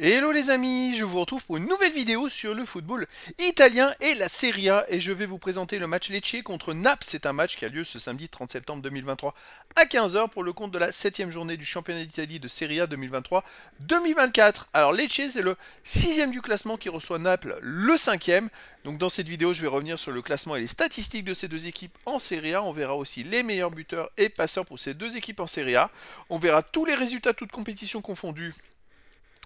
Hello les amis, je vous retrouve pour une nouvelle vidéo sur le football italien et la Serie A et je vais vous présenter le match Lecce contre Naples. C'est un match qui a lieu ce samedi 30 septembre 2023 à 15h pour le compte de la 7 journée du championnat d'Italie de Serie A 2023-2024. Alors Lecce c'est le 6 du classement qui reçoit Naples le 5 Donc dans cette vidéo je vais revenir sur le classement et les statistiques de ces deux équipes en Serie A. On verra aussi les meilleurs buteurs et passeurs pour ces deux équipes en Serie A. On verra tous les résultats, toutes compétitions confondues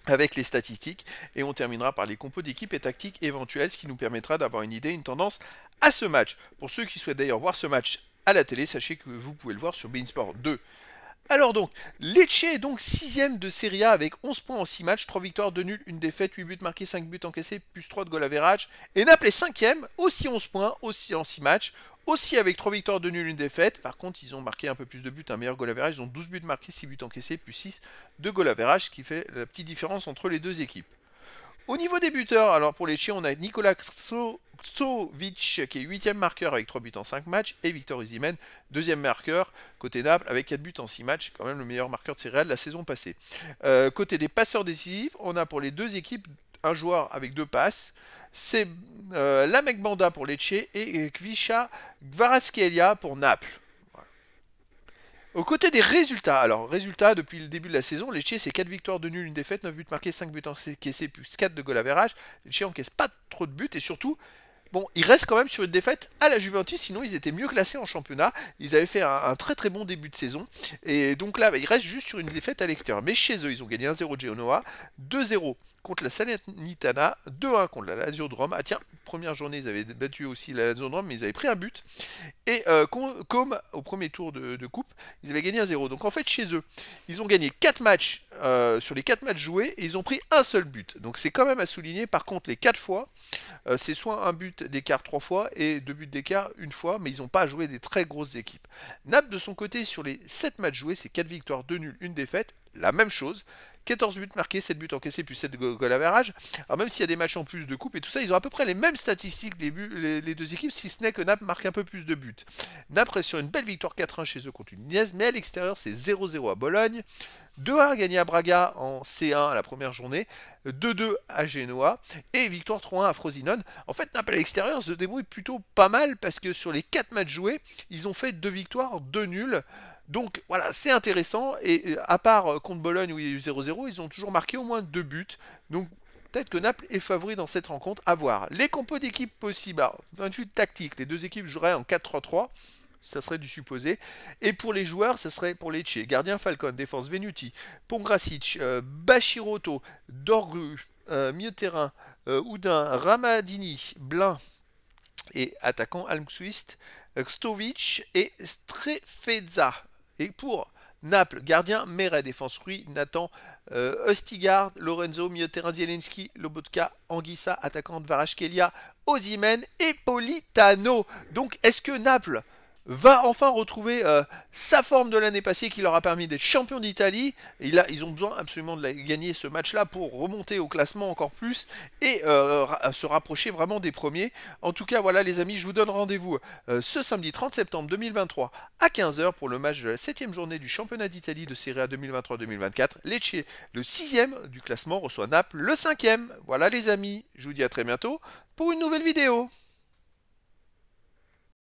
avec les statistiques et on terminera par les compos d'équipe et tactiques éventuelles, ce qui nous permettra d'avoir une idée, une tendance à ce match. Pour ceux qui souhaitent d'ailleurs voir ce match à la télé, sachez que vous pouvez le voir sur Beansport 2 alors donc, Lecce est donc 6ème de Serie A avec 11 points en 6 matchs, 3 victoires, 2 nuls, 1 défaite, 8 buts marqués, 5 buts encaissés, plus 3 de goal average. Et Naples est 5ème, aussi 11 points, aussi en 6 matchs, aussi avec 3 victoires, 2 nuls, 1 défaite. Par contre, ils ont marqué un peu plus de buts, un meilleur goal average, ils ont 12 buts marqués, 6 buts encaissés, plus 6 de goal average, ce qui fait la petite différence entre les deux équipes. Au niveau des buteurs, alors pour les Chiens, on a Nicolas Ksovic qui est 8 marqueur avec 3 buts en 5 matchs et Victor Uzimen, deuxième marqueur côté Naples avec 4 buts en 6 matchs, quand même le meilleur marqueur de Série la saison passée. Euh, côté des passeurs décisifs, on a pour les deux équipes un joueur avec deux passes. C'est euh, Lamek Banda pour Lecce et Kvisha Gvaraskelia pour Naples. Au côté des résultats, alors résultats depuis le début de la saison, les Chiens c'est 4 victoires de nul, une défaite, 9 buts marqués, 5 buts encaissés, plus 4 de goal average. Les Chiens encaissent pas trop de buts et surtout, bon, ils restent quand même sur une défaite à la Juventus, sinon ils étaient mieux classés en championnat. Ils avaient fait un, très très bon début de saison et donc là, bah, ils restent juste sur une défaite à l'extérieur. Mais chez eux, ils ont gagné 1-0 Genoa, 2-0 contre la Salernitana, 2-1 contre la Lazio de Rome. Ah tiens, première journée, ils avaient battu aussi la Lazio de Rome, mais ils avaient pris un but. Et euh, comme au premier tour de, coupe, ils avaient gagné un 0. Donc en fait, chez eux, ils ont gagné 4 matchs euh, sur les 4 matchs joués et ils ont pris un seul but. Donc c'est quand même à souligner. Par contre, les 4 fois, euh, c'est soit un but d'écart 3 fois et 2 buts d'écart 1 fois, mais ils n'ont pas joué des très grosses équipes. Nap, de son côté, sur les 7 matchs joués, c'est 4 victoires, 2 nuls, 1 défaite la même chose. 14 buts marqués, 7 buts encaissés, puis 7 goals à Alors même s'il y a des matchs en plus de coupe et tout ça, ils ont à peu près les mêmes statistiques les, les, deux équipes, si ce n'est que Nap marque un peu plus de buts. reste sur une belle victoire 4-1 chez eux contre une Nièze, mais à l'extérieur c'est 0-0 à Bologne. 2-1 gagné à Braga en C1 à la première journée, 2-2 à Genoa et victoire 3-1 à Frosinone. En fait, Naples à l'extérieur se débrouille plutôt pas mal parce que sur les 4 matchs joués, ils ont fait 2 victoires, 2 nuls. Donc voilà, c'est intéressant et euh, à part euh, contre Bologne où il y a eu 0-0, ils ont toujours marqué au moins 2 buts. Donc peut-être que Naples est favori dans cette rencontre à voir. Les compos d'équipes possibles, alors, point vue tactique, les deux équipes joueraient en 4-3-3 ça serait du supposé. Et pour les joueurs, ça serait pour les Lecce, gardien Falcon, défense Venuti, Pongracic, Bachiroto, euh, Bashiroto, Dorgu, euh, milieu terrain, euh, Oudin, Ramadini, Blin et attaquant Almquist, Kstovic, et Strefeza. Et pour Naples, gardien, Meret, défense Rui, Nathan, Ostigard, euh, Lorenzo, milieu terrain Zielinski, Lobotka, Anguissa, attaquant Varashkelia, Ozimen et Politano. Donc est-ce que Naples va enfin retrouver euh, sa forme de l'année passée qui leur a permis d'être champion d'Italie. ils ont besoin absolument de gagner ce match-là pour remonter au classement encore plus et euh, euh, se rapprocher vraiment des premiers. En tout cas, voilà les amis, je vous donne rendez-vous ce samedi 30 septembre 2023 à 15h pour le match de la 7ème journée du championnat d'Italie de Serie A 2023-2024. Lecce, le 6ème du classement, reçoit Naples, le 5ème. Voilà les amis, je vous dis à très bientôt pour une nouvelle vidéo.